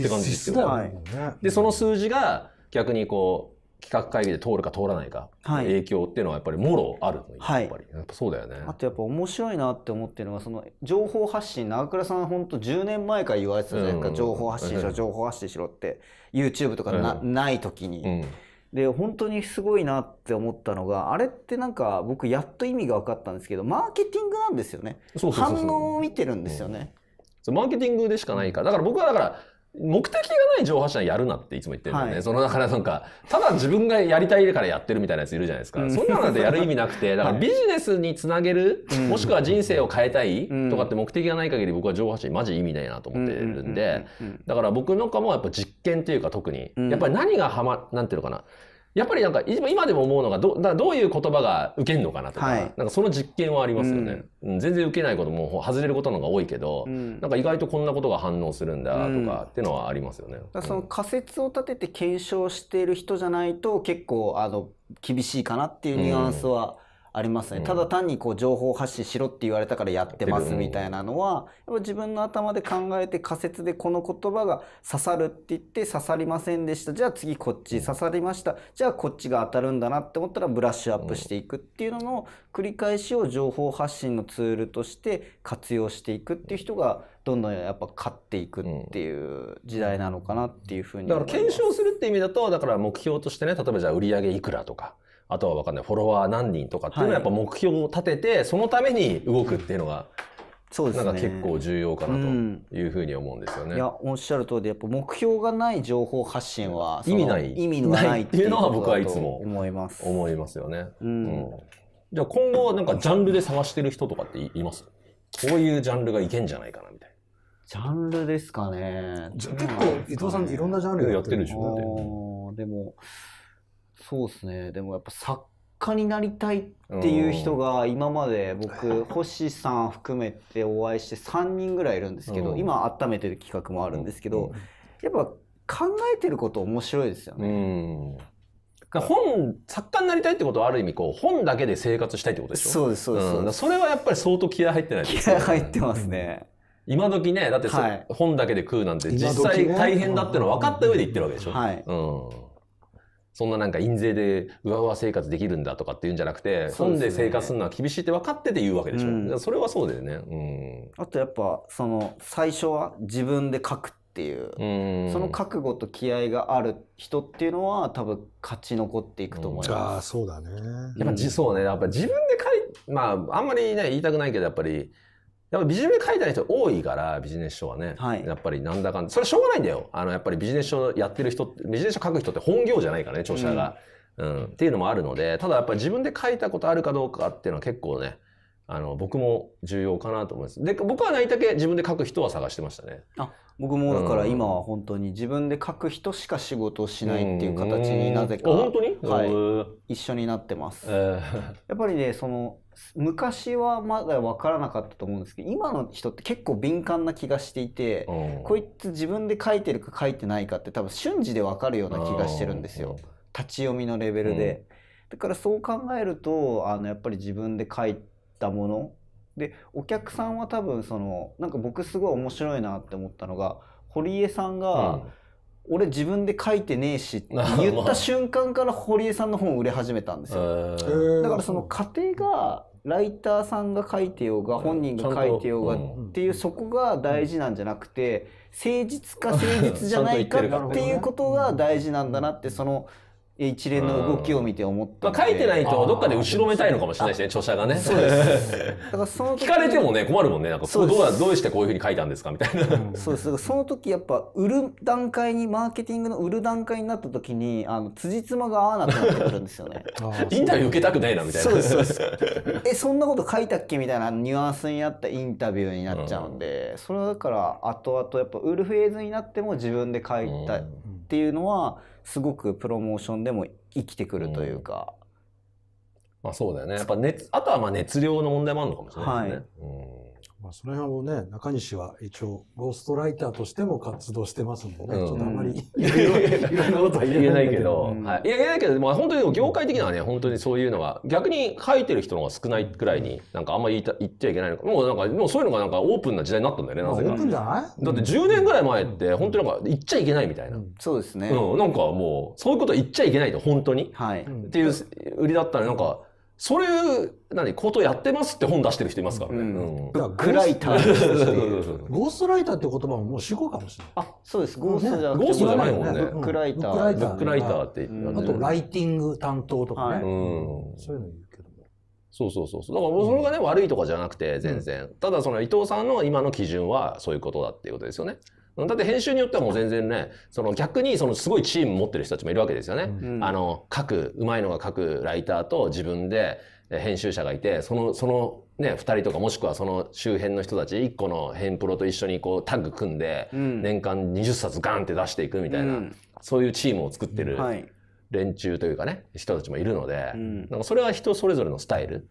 Speaker 2: 感じですよね。
Speaker 1: でその数字が逆にこう企画会議で通るか通らないか、はい、影響っていうのはやっぱりもろあるの、はい、やっぱり、やっぱそうだよね
Speaker 3: あとやっぱ面白いなって思ってるのはその情報発信長倉さん本当10年前から言われてたじゃないか、うん、情報発信しろ、うん、情報発信しろって YouTube とかなうん、ない時に、で本当にすごいなって思ったのがあれってなんか僕やっと意味が分かったんですけどマーケティングなんですよね反応を見てるんですよね、マーケティングでしかないからだから
Speaker 1: 僕はだから目的がない上半身はやるなっていつも言ってるんだよね、はい、そのだからなんかただ自分がやりたいからやってるみたいなやついるじゃないですか、うん、そんなのでやる意味なくて だからビジネスにつなげる、はい、もしくは人生を変えたいとかって目的がない限り僕は上半身マジ意味ないなと思ってるんでだから僕なんかもやっぱ実験っていうか特にやっぱり何がはまなんていうのかなやっぱりなんか今でも思うのがどどういう言葉が受けるのかなとかはい、なんかその実験はありますよね、うん、全然受けないことも外れることの方が多いけど、うん、なんか意外とこんなことが反応するんだとかっていうのはありますよね。う
Speaker 3: ん、その仮説を立てて検証している人じゃないと結構あの厳しいかなっていうニュアンスは、ありますね、うん、ただ単にこう情報発信しろって言われたからやってますみたいなのはやっぱ自分の頭で考えて仮説でこの言葉が刺さるって言って刺さりませんでしたじゃあ次こっち刺さりましたじゃあこっちが当たるんだなって思ったらブラッシュアップしていくっていうのの繰り返しを情報発信のツールとして活用していくっていう人がどんどんやっぱ勝っていくっていう時代なのかなっていうふうにだから検証するって意味だとだから目標としてね
Speaker 1: 例えばじゃあ売上いくらとか。あとは分かんない、フォロワー何人とかっていうのはやっぱ目標を立てて、はい、そのために動くって
Speaker 3: いうのが、そうですね。なんか結構重要かな
Speaker 1: というふうに思
Speaker 3: うんですよね。うん、いや、おっしゃる通り、やっぱ目標がない情報発信は、意味ない。意味のないっていうのは僕はいつも
Speaker 1: 思います。思いますよね。うん、うん、じゃあ今後、なんかジャンルで探してる人とかっていますこういうジャンルがいけんじゃないかなみたいな。
Speaker 3: ジャンルですかね。結構、伊藤さんいろんなジャンルやってるでしょ、でも、そうですねでもやっぱ作家になりたいっていう人が今まで僕 星さん含めてお会いして3人ぐらいいるんですけど今温めてる企画もあるんですけどやっぱ考えてること面白いですよ
Speaker 1: ね。本作家になりたいってことはある意味こう本だけで生活したいってことでしょそうですそうです、うん、それはやっぱり相当気合入ってないです、ね、気合入ってますね、今時ねだって、はい、本だけで食うなんて実際大変だっての分かった上で言ってるわけでしょ、はい、うんそんななんか印税で上上生活できるんだとかっていうんじゃなくて、ね、んで生活するのは厳しいって分かってて言うわけでしょ。うん、
Speaker 3: それはそうだよね。うん、あとやっぱ、その、最初は自分で書くっていう、うん、その覚悟と気合がある人っていうのは多分勝ち残っていくと思います。うん、ああ、そうだ
Speaker 1: ね。やっぱ、
Speaker 3: そうね。やっぱ自分で書い、まあ、あんまりね、
Speaker 1: 言いたくないけど、やっぱり、やっぱビジネス書いてない人多いから、ビジネス書はね。はい、やっぱりなんだかんだ。それしょうがないんだよ。あの、やっぱりビジネス書やってる人、ビジネス書書く人って本業じゃないからね、著者が。うん、うん、っていうのもあるので、ただやっぱり自分で書いたことあるかどうかっていうのは結構ね、あの、
Speaker 3: 僕も重要かなと思います。で、僕はないだけ自分で書く人は探してましたね。あ、僕もだから今は本当に自分で書く人しか仕事をしないっていう形になぜか、本当にはい、一緒になってます。えー、やっぱりね、その、昔はまだ分からなかったと思うんですけど今の人って結構敏感な気がしていて、うん、こいつ自分で書いてるか書いてないかって多分瞬時で分かるような気がしてるんですよ立ち読みのレベルで、うん、だからそう考えるとあのやっぱり自分で書いてったものでお客さんは多分そのなんか僕すごい面白いなって思ったのが堀江さんが、うん俺自分で書いてねえしって言った瞬間から堀江さんの本売れ始めたんですよ。だからその過程がライターさんが書いてようが本人が書いてようがっていうそこが大事なんじゃなくて誠実か誠実じゃないかっていうことが大事なんだなってその。一連の動きを見て思ったまあ、書いてないとどっかで後ろめたいのかもしれないしね著者がねそうですだからその聞かれてもね困るもんねなんかそうどうどう
Speaker 1: してこういうふうに書いたんですかみたいな、
Speaker 3: うん、そうですその時やっぱ売る段階にマーケティングの売る段階になった時にあの辻褄が合わなくなってくるんですよね インタビュー受けたくないなみたいなそうですそうですえそんなこと書いたっけみたいなニュアンスになったインタビューになっちゃうんで、うん、それはだから後々やっぱ売るフェーズになっても自分で書いた、うんっていうのはすごくプロモーションでも生きてくるというか、うん、まあそうだよねやっぱ熱あとはまあ熱量の問題もあるのか
Speaker 1: もしれないですね、はい、う
Speaker 2: んまあ、その辺はね、中西は一応、ゴーストライターとしても活動してますんでね、うん、ちょっとあまり、いろんなことは言えないけど、はい、い
Speaker 1: や、言えないけど、まあ、本当に業界的にはね、本当にそういうのが、逆に書いてる人の方が少ないくらいに、なんかあんまり言言っちゃいけないのか、もうなんか、もうそういうのがなんかオープンな時代になったんだよね、なぜか。オープンじゃないだって10年ぐらい前って、本当になんか言っちゃいけないみたいな。うん、そうですね。うん、なんかもう、そういうこと言っちゃいけないと、本当に。はい。っていう売りだったら、なんか、そういう、何、ことやってますって本出してる人いますからね。うんうん、グライター。
Speaker 2: ゴーストライターって言葉ももう死語かもしれない。あ、そうです。ゴーストじゃ,、ね、ゴーストじゃないもんね。ブライター。グライターって言って、ね、あと、ライティング担当とかね。はい、そう
Speaker 1: いうの言うけども。そうそうそうそう。だ
Speaker 2: からそれがね、うん、悪いとか
Speaker 1: じゃなくて、全然。ただその伊藤さんの今の基準はそういうことだっていうことですよね。だって編集によってはもう全然ね、その逆にそのすごいチーム持ってる人たちもいるわけですよね。うん、あの、書く、うまいのが書くライターと自分で編集者がいて、その、そのね、2人とかもしくはその周辺の人たち1個の編プロと一緒にこうタッグ組んで、年間20冊ガンって出していくみたいな、うん、そういうチームを作ってる。はい連中というかね、人たちもいるので、うん、なんかそれは人それぞれのスタイル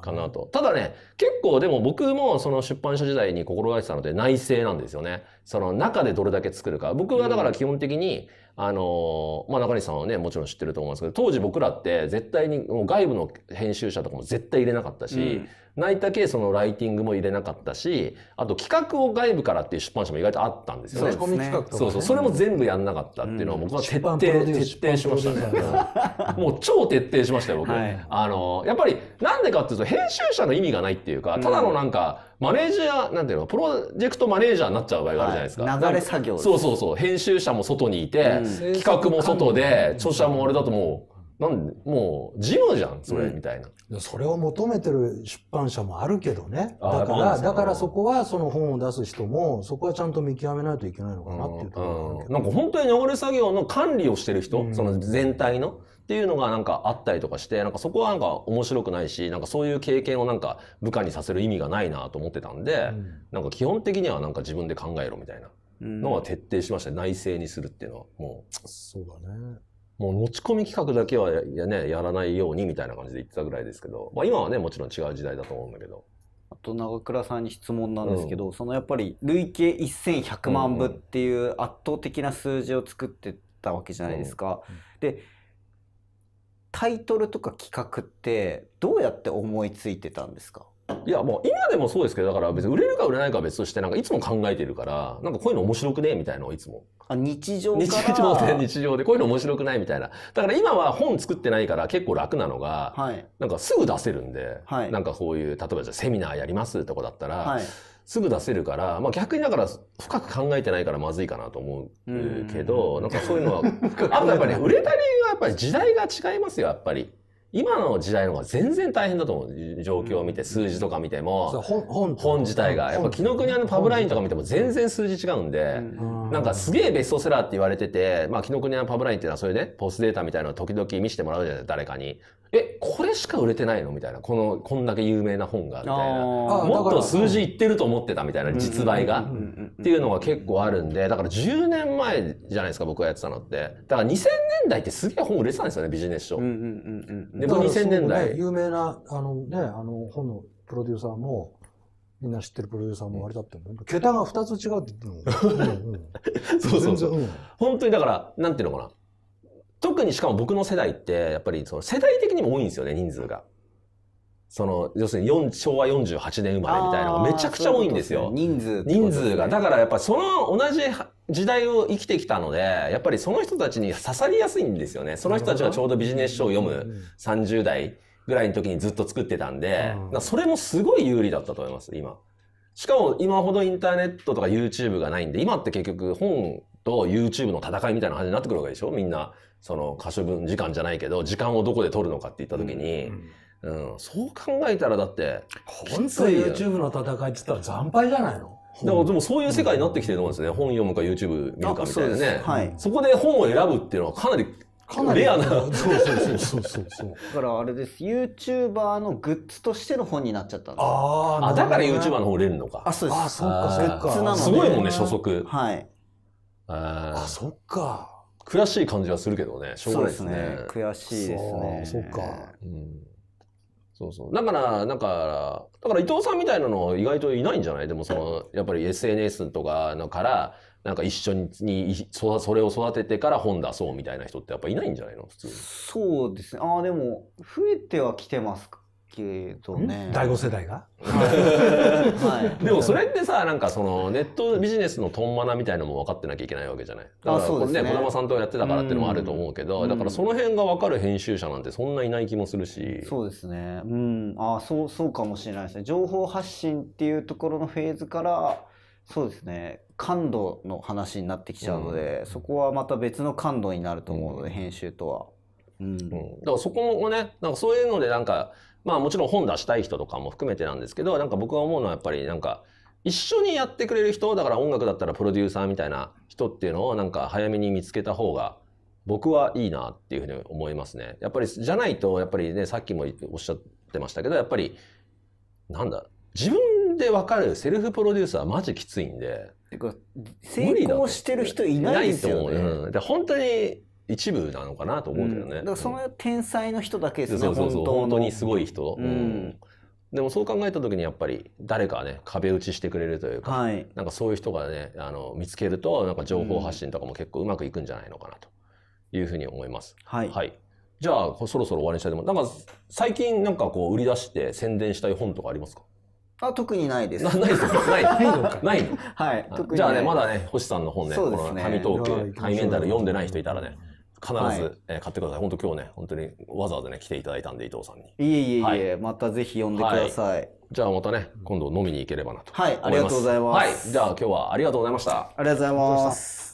Speaker 1: かなと。うん、ただね、結構でも僕もその出版社時代に心がけてたので内政なんですよね。その中でどれだけ作るか。僕はだから基本的に、うんあの、まあ、中西さんはね、もちろん知ってると思うんですけど、当時僕らって絶対に、もう外部の編集者とかも絶対入れなかったし、うん、泣いたーそのライティングも入れなかったし、あと企画を外部からっていう出版社も意外とあったんですよね。そう、ね、そうそう、それも全部やんなかったっていうのは僕は徹底、徹底しましたね。もう超徹底しましたよ、僕。はい、あの、やっぱりなんでかっていうと、編集者の意味がないっていうか、ただのなんか、マネージャー、なんていうの、プロジェクトマネージャーになっちゃう場合があるじゃないですか。はい、流れ作業そうそうそう。編集者も外にいて、うん、企画も外で、著者もあれだともう、なんもう、事務じゃん、それ、みたいな、
Speaker 2: うん。それを求めてる出版社もあるけどね。だから、だからそこはその本を出す人も、そこはちゃんと見極めないといけないのかなっ
Speaker 1: ていうところ、うん、なんか本当に流れ作業の管理をしてる人、その全体の。っていうのがなんかあったりとかして、なんかそこはなんか面白くないし、なんかそういう経験をなんか部下にさせる意味がないなと思ってたんで、うん、なんか基本的にはなんか自分で考えろみたいなのは徹底しました、内政にするっていうのは。もう。そうだね。もう持ち込み企画だけはや,、ね、やらないようにみたいな感じで言ってたぐらいですけど、まあ今はね、もちろん違う時代だと思うんだけど。
Speaker 3: あと長倉さんに質問なんですけど、うん、そのやっぱり累計1100万部っていう圧倒的な数字を作ってたわけじゃないですか。うんうん、でタイトルとか企画ってどうやって思いついてたんですか
Speaker 2: いや、
Speaker 1: もう今でもそうですけど、だから別に売れるか売れないかは別として、なんかいつも考えてるから、なんかこういうの面白くねみたいなのをいつも。あ、日常日常で、日常で、こういうの面白くないみたいな。だから今は本作ってないから結構楽なのが、はい、なんかすぐ出せるんで、はい、なんかこういう、例えばじゃセミナーやりますとかだったら、はいすぐ出せるから、まあ逆にだから深く考えてないからまずいかなと思うけど、なんかそういうのは、あとやっぱり、ね、売れた理由はやっぱり時代が違いますよ、やっぱり。今の時代の方が全然大変だと思う。状況を見て、数字とか見ても。本、本自体が。やっぱ、紀の国屋のパブラインとか見ても全然数字違うんで、なんかすげえベストセラーって言われてて、まあ、紀の国屋のパブラインっていうのはそれで、ね、ポスデータみたいなのを時々見せてもらうじゃない誰かに。え、これしか売れてないのみたいな。この、こんだけ有名な本が、みたいな。
Speaker 3: もっと数字
Speaker 1: いってると思ってたみたいな、実売が。っていうのが結構あるんで、だから10年前じゃないですか、僕がやってたのって。だから2000年代ってすげえ本売れてたんですよね、ビジネス書。で、も2000年代、ね。
Speaker 2: 有名な、あのね、あの本のプロデューサーも、みんな知ってるプロデューサーもあれだって桁が2つ違うって言ってた
Speaker 1: の。そうそうそう。本当にだから、なんていうのかな。特にしかも僕の世代って、やっぱりその世代的にも多いんですよね、人数が。その、要するに昭和48年生まれみたいなのがめちゃくちゃ多いんですよ。ううすね、人数、ね、人数が。だからやっぱその同じ時代を生きてきたので、やっぱりその人たちに刺さりやすいんですよね。その人たちがちょうどビジネス書を読む30代ぐらいの時にずっと作ってたんで、それもすごい有利だったと思います、今。しかも今ほどインターネットとか YouTube がないんで、今って結局本と YouTube の戦いみたいな感じになってくるわけでしょみんなその可処分時間じゃないけど、時間をどこで取るのかって言った時に、うん、うん、そう考えたらだって、
Speaker 2: 本当 YouTube の戦いって言ったら惨敗じゃないの
Speaker 1: だからでもそういう世界になってきてると思うんですね。本読むか YouTube 見るかみたいなね。はい、そ
Speaker 3: こで本を選ぶっていうのはかなりかなりレアな。そうそうそうそうそう。だからあれです。YouTuber のグッズとしての本になっちゃったんです。ああ、
Speaker 1: だから YouTuber の本売れるのか。あ、そうです。あ、そっか、そっか。すごいもんね、初速。はい。ああ、そっか。悔しい感じはするけどね、ね。そうですね。悔しいですね。そうか。うん。そうそう。だから、だから、だから伊藤さんみたいなの意外といないんじゃないでもその、やっぱり SNS とかのから、なんか一緒にそ、それを育ててから本出そうみたいな人ってやっぱいないんじゃないの
Speaker 3: 普通そうですね。ああ、でも、増えてはきてますけどね。第5世代が、は
Speaker 1: い、でもそれってさ、なんかそのネットビジネスのトンマナみたいのも分かってなきゃいけないわけじゃない。だから、ね、ね、児玉さんとやってたからっていうのもあると思うけど、うん、だからその辺が分かる編
Speaker 3: 集者なんてそんないない気もするし。そうですね。うん。ああ、そう、そうかもしれないですね。情報発信っていうところのフェーズから、そうですね。感度の話になってきちゃうので、うん、そこはまた別の感度になると思うので、うん、編集とは。うん、だ
Speaker 1: からそこもねなんかそういうのでなんかまあもちろん本出したい人とかも含めてなんですけど、なんか僕が思うのはやっぱりなんか、一緒にやってくれる人、だから音楽だったらプロデューサーみたいな人っていうのをなんか早めに見つけた方が僕はいいなっていうふうに思いますね。やっぱり、じゃないと、やっぱりね、さっきもおっしゃってましたけど、やっぱり、なんだ、自分でわかるセルフプロデューサーはマジきついんで。てか、成功し
Speaker 3: てる人いないですよね。
Speaker 1: と思う。で本当に一部なのかなと思うけどね、だから
Speaker 3: その天才の人だけですね、そうそうそう本
Speaker 1: 当にすごい人、うんでもそう考えた時にやっぱり誰かね壁打ちしてくれるというか、はい、なんかそういう人がねあの見つけるとなんか情報発信とかも結構うまくいくんじゃないのかなというふうに思います。はい、はい、じゃあそろそろ終わりにしたいと思う。なんか最近なんかこう売り出して宣伝したい本とかありますか？
Speaker 3: あ特にないです。なないですか？ない
Speaker 1: ないの。は
Speaker 3: い。じゃあねまだね
Speaker 1: 星さんの本ねねこの紙トーク、はい、タイ読んでない人いたらね必ず、え買ってください。本当今日ね、本当にわざわざね、来ていただいたんで、伊藤さんに。いえいえいえ、はい、またぜひ呼んでくださいはい、じゃあまたね、今度飲みに行ければなとはい、ありがとうございます。はい、じゃあ今日はありがとうございました。
Speaker 3: ありがとうございま
Speaker 2: す。